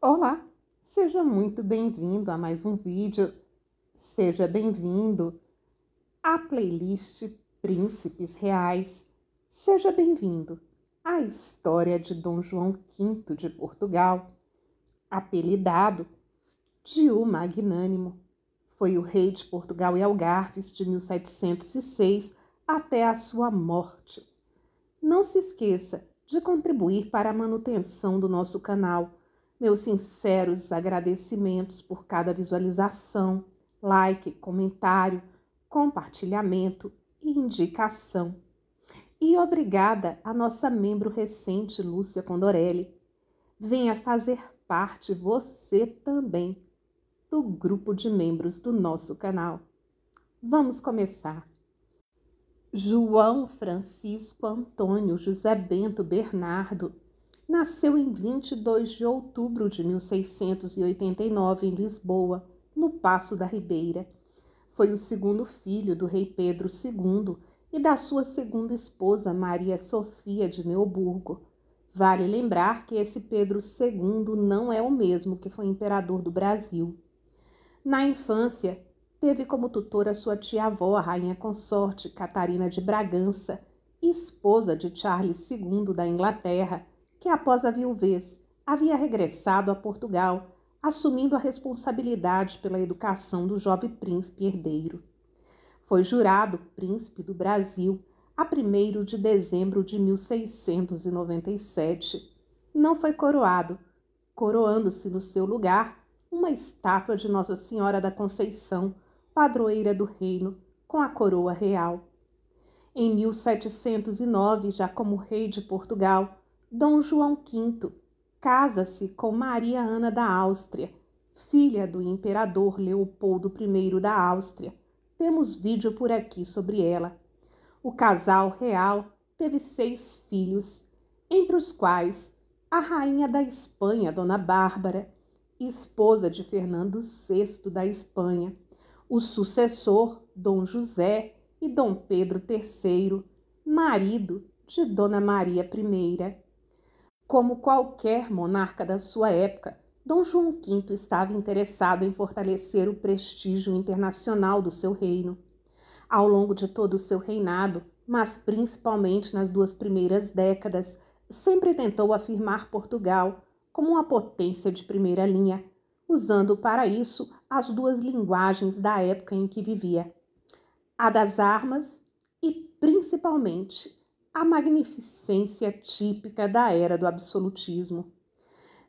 Olá, seja muito bem-vindo a mais um vídeo, seja bem-vindo à playlist Príncipes Reais, seja bem-vindo à história de Dom João V de Portugal, apelidado de O Magnânimo. Foi o rei de Portugal e Algarves de 1706 até a sua morte. Não se esqueça de contribuir para a manutenção do nosso canal meus sinceros agradecimentos por cada visualização, like, comentário, compartilhamento e indicação. E obrigada à nossa membro recente, Lúcia Condorelli. Venha fazer parte você também do grupo de membros do nosso canal. Vamos começar. João Francisco Antônio José Bento Bernardo nasceu em 22 de outubro de 1689 em Lisboa, no Passo da Ribeira. Foi o segundo filho do rei Pedro II e da sua segunda esposa, Maria Sofia de Neuburgo. Vale lembrar que esse Pedro II não é o mesmo que foi imperador do Brasil. Na infância, teve como tutora sua tia-avó, a rainha consorte Catarina de Bragança, esposa de Charles II da Inglaterra que após a viuvez havia regressado a Portugal, assumindo a responsabilidade pela educação do jovem príncipe herdeiro. Foi jurado príncipe do Brasil a 1 de dezembro de 1697. Não foi coroado, coroando-se no seu lugar uma estátua de Nossa Senhora da Conceição, padroeira do reino, com a coroa real. Em 1709, já como rei de Portugal, Dom João V casa-se com Maria Ana da Áustria, filha do imperador Leopoldo I da Áustria. Temos vídeo por aqui sobre ela. O casal real teve seis filhos, entre os quais a rainha da Espanha, Dona Bárbara, esposa de Fernando VI da Espanha, o sucessor, Dom José, e Dom Pedro III, marido de Dona Maria I. Como qualquer monarca da sua época, Dom João V estava interessado em fortalecer o prestígio internacional do seu reino. Ao longo de todo o seu reinado, mas principalmente nas duas primeiras décadas, sempre tentou afirmar Portugal como uma potência de primeira linha, usando para isso as duas linguagens da época em que vivia: a das armas e, principalmente, a magnificência típica da era do absolutismo.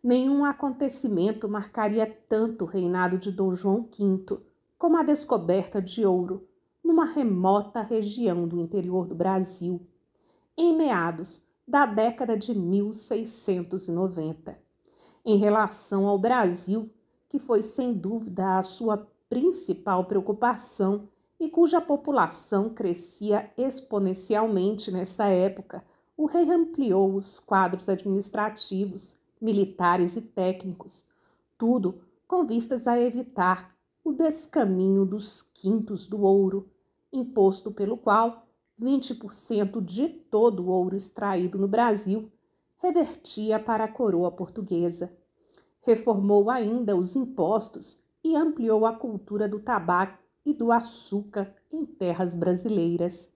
Nenhum acontecimento marcaria tanto o reinado de Dom João V como a descoberta de ouro numa remota região do interior do Brasil, em meados da década de 1690. Em relação ao Brasil, que foi sem dúvida a sua principal preocupação e cuja população crescia exponencialmente nessa época, o rei ampliou os quadros administrativos, militares e técnicos, tudo com vistas a evitar o descaminho dos quintos do ouro, imposto pelo qual 20% de todo o ouro extraído no Brasil revertia para a coroa portuguesa. Reformou ainda os impostos e ampliou a cultura do tabaco e do açúcar em terras brasileiras.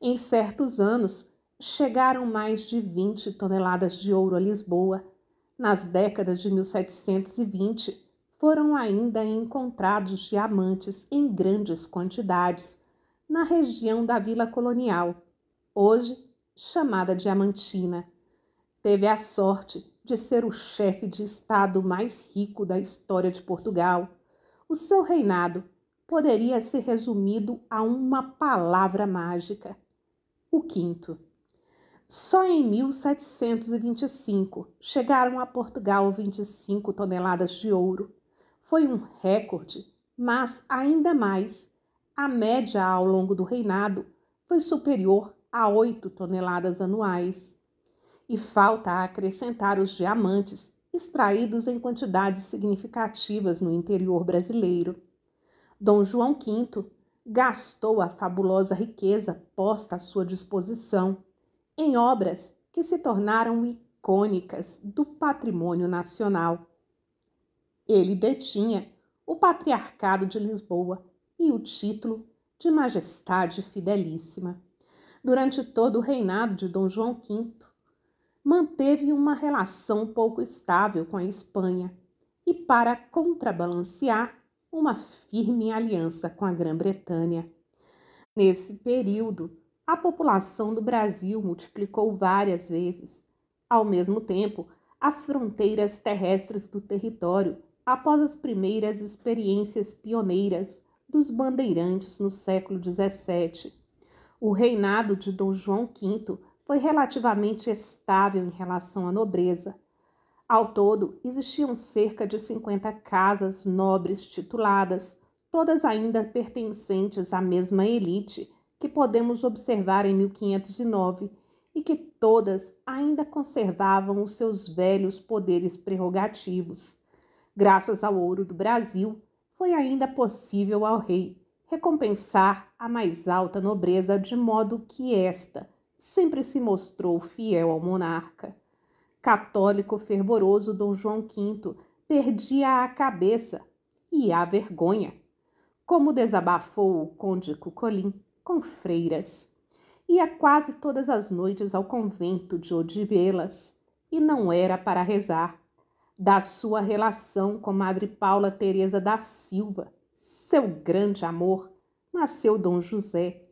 Em certos anos, chegaram mais de 20 toneladas de ouro a Lisboa. Nas décadas de 1720, foram ainda encontrados diamantes em grandes quantidades na região da Vila Colonial, hoje chamada Diamantina. Teve a sorte de ser o chefe de Estado mais rico da história de Portugal. O seu reinado poderia ser resumido a uma palavra mágica: o quinto. Só em 1725 chegaram a Portugal 25 toneladas de ouro. Foi um recorde, mas ainda mais, a média ao longo do reinado foi superior a 8 toneladas anuais. E falta acrescentar os diamantes extraídos em quantidades significativas no interior brasileiro. Dom João V gastou a fabulosa riqueza posta à sua disposição em obras que se tornaram icônicas do patrimônio nacional. Ele detinha o Patriarcado de Lisboa e o título de Majestade Fidelíssima. Durante todo o reinado de Dom João V, manteve uma relação pouco estável com a Espanha e, para contrabalancear, uma firme aliança com a Grã-Bretanha. Nesse período, a população do Brasil multiplicou várias vezes. Ao mesmo tempo, as fronteiras terrestres do território, após as primeiras experiências pioneiras dos bandeirantes no século XVII. O reinado de Dom João V foi relativamente estável em relação à nobreza ao todo, existiam cerca de 50 casas nobres tituladas, todas ainda pertencentes à mesma elite que podemos observar em 1509 e que todas ainda conservavam os seus velhos poderes prerrogativos. Graças ao ouro do Brasil, foi ainda possível ao rei recompensar a mais alta nobreza de modo que esta sempre se mostrou fiel ao monarca. Católico fervoroso Dom João V perdia a cabeça e a vergonha, como desabafou o conde Cucolim com freiras. Ia quase todas as noites ao convento de Odivelas e não era para rezar. Da sua relação com Madre Paula Teresa da Silva, seu grande amor, nasceu Dom José.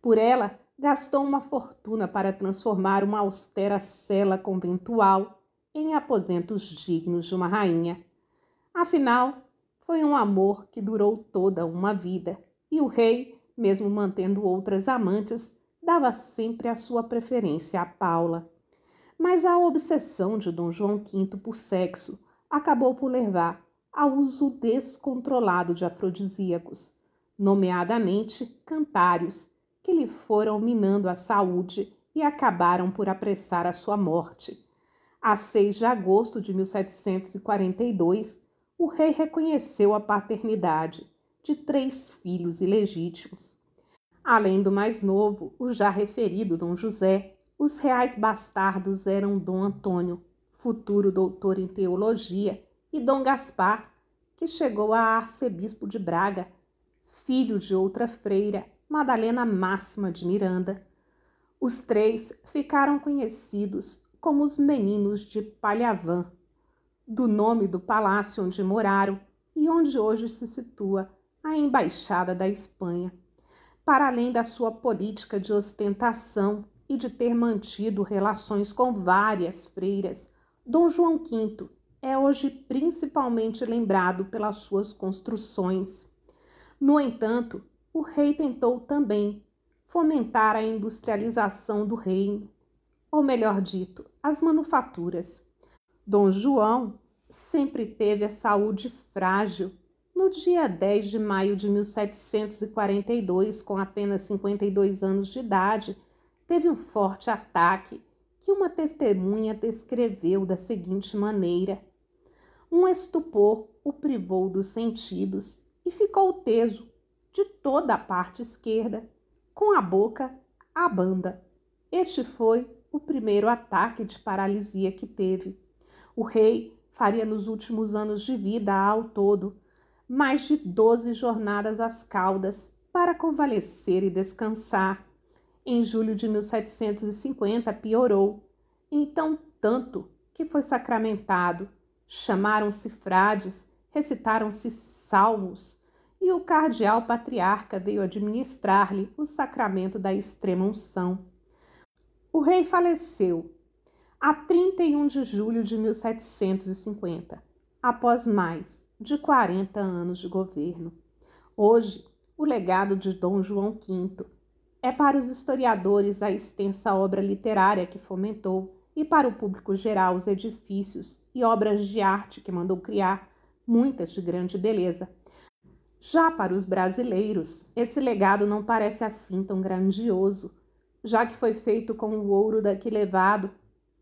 Por ela, gastou uma fortuna para transformar uma austera cela conventual em aposentos dignos de uma rainha. Afinal, foi um amor que durou toda uma vida, e o rei, mesmo mantendo outras amantes, dava sempre a sua preferência a Paula. Mas a obsessão de Dom João V por sexo acabou por levar ao uso descontrolado de afrodisíacos, nomeadamente cantários, que lhe foram minando a saúde e acabaram por apressar a sua morte. A 6 de agosto de 1742, o rei reconheceu a paternidade de três filhos ilegítimos. Além do mais novo, o já referido Dom José, os reais bastardos eram Dom Antônio, futuro doutor em teologia, e Dom Gaspar, que chegou a arcebispo de Braga, filho de outra freira Madalena Máxima de Miranda, os três ficaram conhecidos como os Meninos de Palhavã, do nome do palácio onde moraram e onde hoje se situa a Embaixada da Espanha. Para além da sua política de ostentação e de ter mantido relações com várias freiras, Dom João V é hoje principalmente lembrado pelas suas construções. No entanto, o rei tentou também fomentar a industrialização do reino, ou melhor dito, as manufaturas. Dom João sempre teve a saúde frágil. No dia 10 de maio de 1742, com apenas 52 anos de idade, teve um forte ataque que uma testemunha descreveu da seguinte maneira: Um estupor o privou dos sentidos e ficou teso de toda a parte esquerda, com a boca à banda. Este foi o primeiro ataque de paralisia que teve. O rei faria nos últimos anos de vida ao todo mais de 12 jornadas às Caldas para convalescer e descansar. Em julho de 1750 piorou, então tanto que foi sacramentado. Chamaram-se frades, recitaram-se salmos, e o cardeal patriarca veio administrar-lhe o sacramento da extrema unção. O rei faleceu a 31 de julho de 1750, após mais de 40 anos de governo. Hoje, o legado de Dom João V é para os historiadores a extensa obra literária que fomentou e para o público geral os edifícios e obras de arte que mandou criar, muitas de grande beleza já para os brasileiros, esse legado não parece assim tão grandioso, já que foi feito com o ouro daqui levado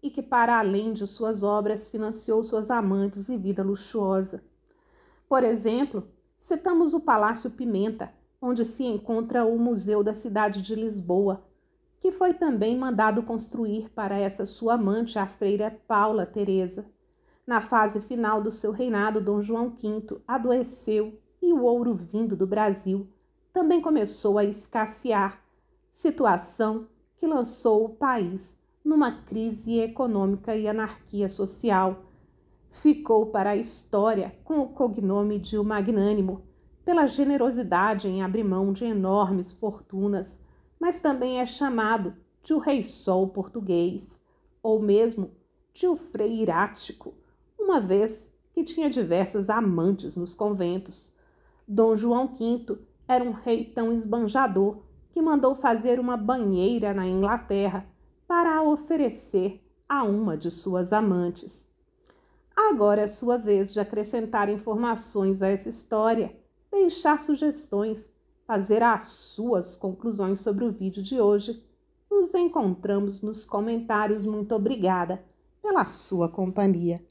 e que, para além de suas obras, financiou suas amantes e vida luxuosa. Por exemplo, citamos o Palácio Pimenta, onde se encontra o Museu da Cidade de Lisboa, que foi também mandado construir para essa sua amante, a freira Paula Teresa. Na fase final do seu reinado, Dom João V adoeceu e o ouro vindo do Brasil também começou a escassear, situação que lançou o país numa crise econômica e anarquia social. Ficou para a história com o cognome de o Magnânimo, pela generosidade em abrir mão de enormes fortunas, mas também é chamado de o Rei Sol português, ou mesmo de o Freirático, uma vez que tinha diversas amantes nos conventos. Dom João V era um rei tão esbanjador que mandou fazer uma banheira na Inglaterra para a oferecer a uma de suas amantes. Agora é sua vez de acrescentar informações a essa história, deixar sugestões, fazer as suas conclusões sobre o vídeo de hoje. Nos encontramos nos comentários. Muito obrigada pela sua companhia.